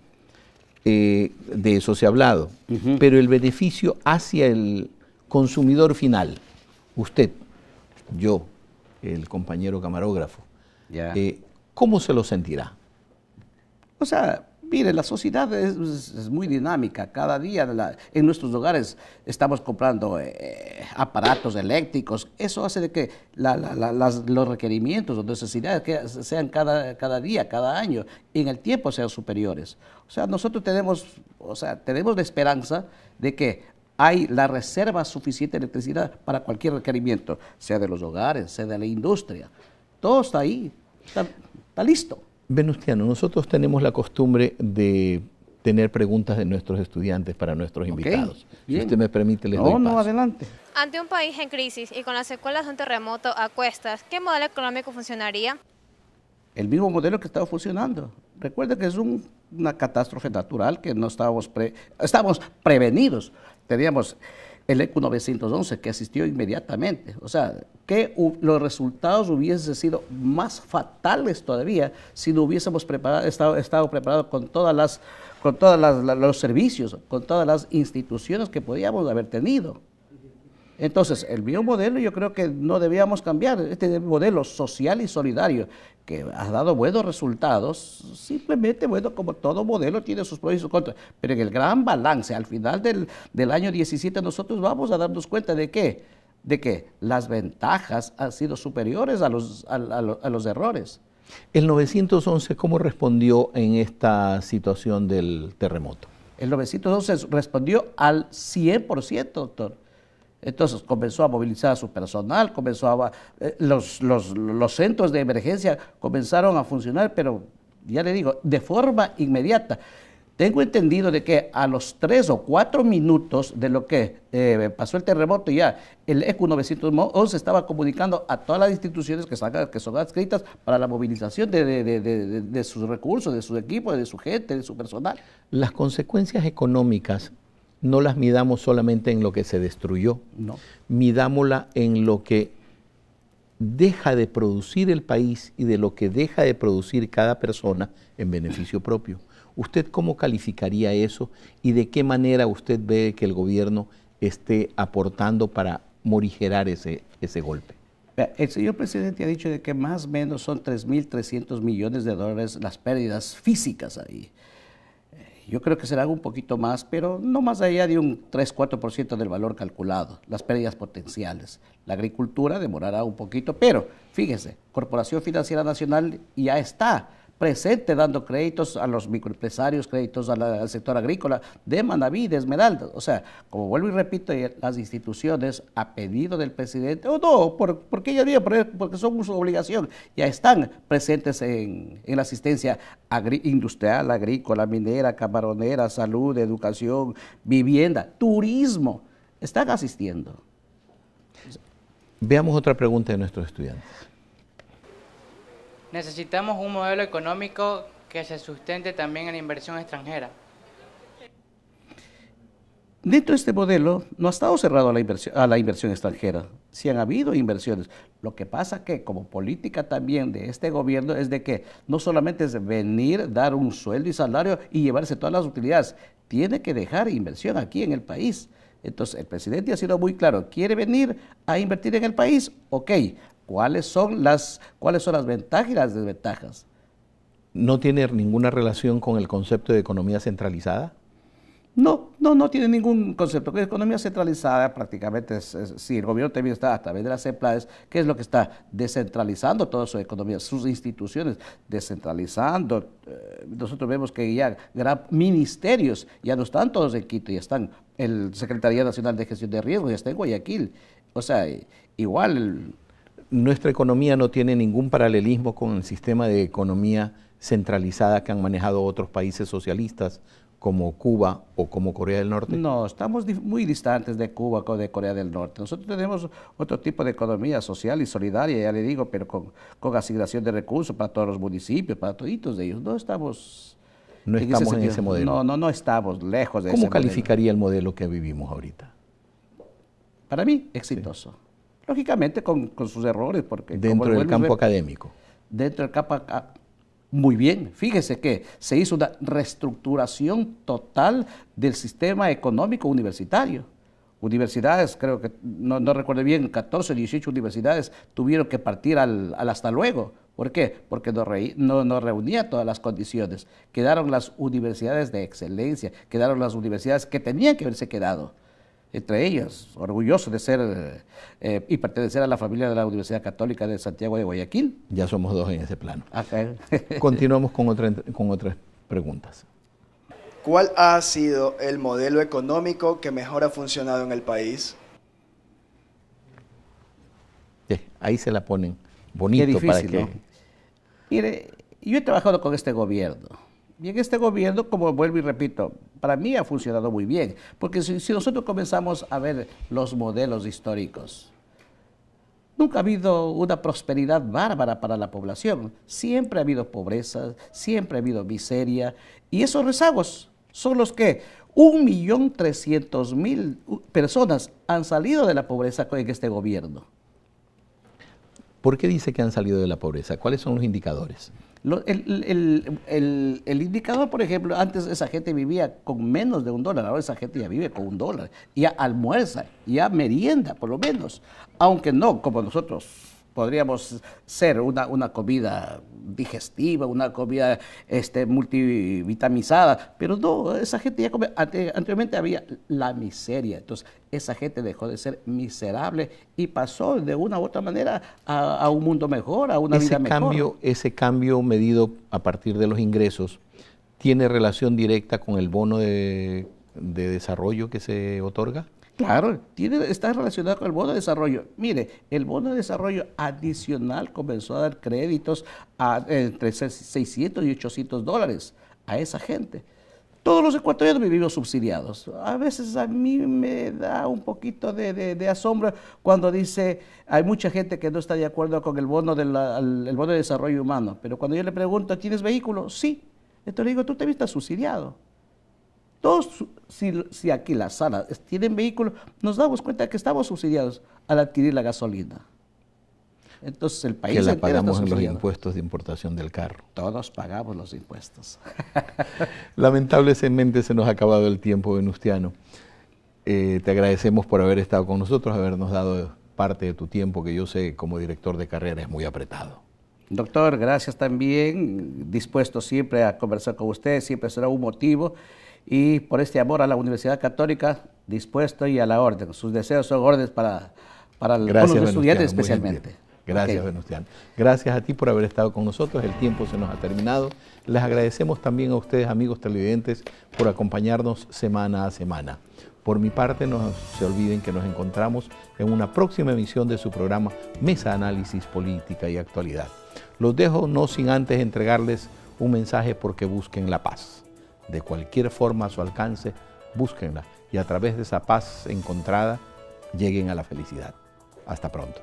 Eh, de eso se ha hablado. Pero el beneficio hacia el consumidor final, usted, yo, el compañero camarógrafo, eh, ¿cómo se lo sentirá? O sea, Mire, la sociedad es, muy dinámica. Cada día en nuestros hogares estamos comprando eh, aparatos eléctricos. Eso hace de que los requerimientos o necesidades sean cada, día, cada año, en el tiempo sean superiores. O sea, nosotros tenemos, o sea, tenemos la esperanza de que hay la reserva suficiente de electricidad para cualquier requerimiento, sea de los hogares, sea de la industria. Todo está ahí, está listo. Venustiano, nosotros tenemos la costumbre de tener preguntas de nuestros estudiantes para nuestros invitados. Si usted me permite, les no, paso. No, no, adelante. Ante un país en crisis y con las secuelas de un terremoto a cuestas, ¿qué modelo económico funcionaría? El mismo modelo que estaba funcionando. Recuerde que es una catástrofe natural que no estábamos, pre, estábamos prevenidos. Teníamos el e ECU 911, que asistió inmediatamente. O sea, que los resultados hubiesen sido más fatales todavía si no hubiésemos preparado, estado, estado preparados con todas las con todos los servicios, con todas las instituciones que podíamos haber tenido. Entonces, el mío modelo yo creo que no debíamos cambiar, este modelo social y solidario, que ha dado buenos resultados, simplemente, bueno, como todo modelo tiene sus pros y sus contras, pero en el gran balance, al final del, año 17 nosotros vamos a darnos cuenta de que, de las ventajas han sido superiores a los, a, a los errores. El 911, ¿cómo respondió en esta situación del terremoto? El 911 respondió al 100%, doctor entonces comenzó a movilizar a su personal, comenzó a, eh, los, centros de emergencia comenzaron a funcionar, pero ya le digo, de forma inmediata. Tengo entendido de que a los tres o cuatro minutos de lo que eh, pasó el terremoto, ya el e ECU 911 estaba comunicando a todas las instituciones que, son adscritas para la movilización de, de sus recursos, de sus equipos, de su gente, de su personal. Las consecuencias económicas no las midamos solamente en lo que se destruyó, no. midámosla en lo que deja de producir el país y de lo que deja de producir cada persona en beneficio propio. ¿Usted cómo calificaría eso y de qué manera usted ve que el gobierno esté aportando para morigerar ese, ese golpe? El señor presidente ha dicho de que más o menos son 3.300 millones de dólares las pérdidas físicas ahí. Yo creo que será un poquito más, pero no más allá de un 3-4% del valor calculado, las pérdidas potenciales. La agricultura demorará un poquito, pero fíjese, Corporación Financiera Nacional ya está presente dando créditos a los microempresarios, créditos al sector agrícola de Manaví, de Esmeralda. O sea, como vuelvo y repito, eh, las instituciones a pedido del presidente, o no, por, porque ya digo porque son su obligación, ya están presentes en, la asistencia industrial, agrícola, minera, camaronera, salud, educación, vivienda, turismo. Están asistiendo. Veamos otra pregunta de nuestros estudiantes. Necesitamos un modelo económico que se sustente también en la inversión extranjera. Dentro de este modelo no ha estado cerrado a la inversión, a la inversión extranjera. Sí han habido inversiones. Lo que pasa que como política también de este gobierno es de que no solamente es venir, dar un sueldo y salario y llevarse todas las utilidades. Tiene que dejar inversión aquí en el país. Entonces el presidente ha sido muy claro, quiere venir a invertir en el país, ok, ¿Cuáles son las, cuáles son las ventajas y las desventajas? ¿No tiene ninguna relación con el concepto de economía centralizada? No, no, no tiene ningún concepto. economía centralizada prácticamente es, el gobierno también está a través de las CEPLADES, qué es lo que está descentralizando toda su economía, sus instituciones, descentralizando. Eh, nosotros vemos que ya gran, ministerios ya no están todos en Quito, ya están el Secretaría Nacional de Gestión de Riesgos, ya está en Guayaquil. O sea, igual nuestra economía no tiene ningún paralelismo con el sistema de economía centralizada que han manejado otros países socialistas como Cuba o como Corea del Norte? No, estamos muy distantes de Cuba o de Corea del Norte. Nosotros tenemos otro tipo de economía social y solidaria, ya le digo, pero con, asignación de recursos para todos los municipios, para todos ellos. No estamos... No en ese modelo. No, no, no estamos lejos de ¿Cómo calificaría el modelo que vivimos ahorita? Para mí, exitoso lógicamente con, sus errores. porque Dentro del campo académico. Dentro del campo académico. Muy bien, fíjese que se hizo una reestructuración total del sistema económico universitario. Universidades, creo que, no, recuerdo bien, 14 18 universidades tuvieron que partir al, al hasta luego. ¿Por qué? Porque no, no, no, reunía todas las condiciones. Quedaron las universidades de excelencia, quedaron las universidades que tenían que haberse quedado entre ellas, orgulloso de ser eh, y pertenecer a la familia de la Universidad Católica de Santiago de Guayaquil. Ya somos dos en ese plano. Continuamos con, otra, con otras preguntas. ¿Cuál ha sido el modelo económico que mejor ha funcionado en el país? Eh, ahí se la ponen bonito para que... Mire, yo he trabajado con este gobierno y este gobierno, como vuelvo y repito, para mí ha funcionado muy bien, porque si, nosotros comenzamos a ver los modelos históricos, Nunca ha habido una prosperidad bárbara para la población. Siempre ha habido pobreza, siempre ha habido miseria. Y esos rezagos son los que 1.300.000 personas han salido de la pobreza en este gobierno. ¿Por qué dice que han salido de la pobreza? ¿Cuáles son los indicadores? el, el, el, el, indicador, por ejemplo, antes esa gente vivía con menos de un dólar, ahora esa gente ya vive con un dólar, ya almuerza, ya merienda, por lo menos. Aunque no, como nosotros podríamos ser una, una comida digestiva, una comida este, multivitamizada, pero no, esa gente ya come, anteriormente había la miseria, entonces esa gente dejó de ser miserable y pasó de una u otra manera a, un mundo mejor, a una vida mejor. ese cambio medido a partir de los ingresos tiene relación directa con el bono de desarrollo que se otorga? Claro, tiene, está relacionado con el bono de desarrollo. Mire, el bono de desarrollo adicional comenzó a dar créditos a, entre 600 y 800 dólares a esa gente. Todos los ecuatorianos vivimos subsidiados. A veces a mí me da un poquito de, asombro cuando dice, hay mucha gente que no está de acuerdo con el bono, de el bono de desarrollo humano, pero cuando yo le pregunto, ¿tienes vehículo? Sí. Entonces le digo, tú te vistas subsidiado. Todos, si, si aquí las salas tienen vehículos, nos damos cuenta que estamos subsidiados al adquirir la gasolina. Entonces el país... Que la pagamos en los impuestos de importación del carro. Todos pagamos los impuestos. Lamentablemente se nos ha acabado el tiempo, Venustiano. Eh, te agradecemos por haber estado con nosotros, habernos dado parte de tu tiempo, que yo sé como director de carrera es muy apretado. Doctor, gracias también, dispuesto siempre a conversar con usted, siempre será un motivo y por este amor a la Universidad Católica, dispuesto y a la orden. Sus deseos son órdenes para, para los estudiantes especialmente. Gracias, okay. Gracias a ti por haber estado con nosotros. El tiempo se nos ha terminado. Les agradecemos también a ustedes, amigos televidentes, por acompañarnos semana a semana. Por mi parte, no se olviden que nos encontramos en una próxima emisión de su programa Mesa Análisis Política y Actualidad. Los dejo no sin antes entregarles un mensaje porque busquen la paz de cualquier forma a su alcance, búsquenla y a través de esa paz encontrada lleguen a la felicidad. Hasta pronto.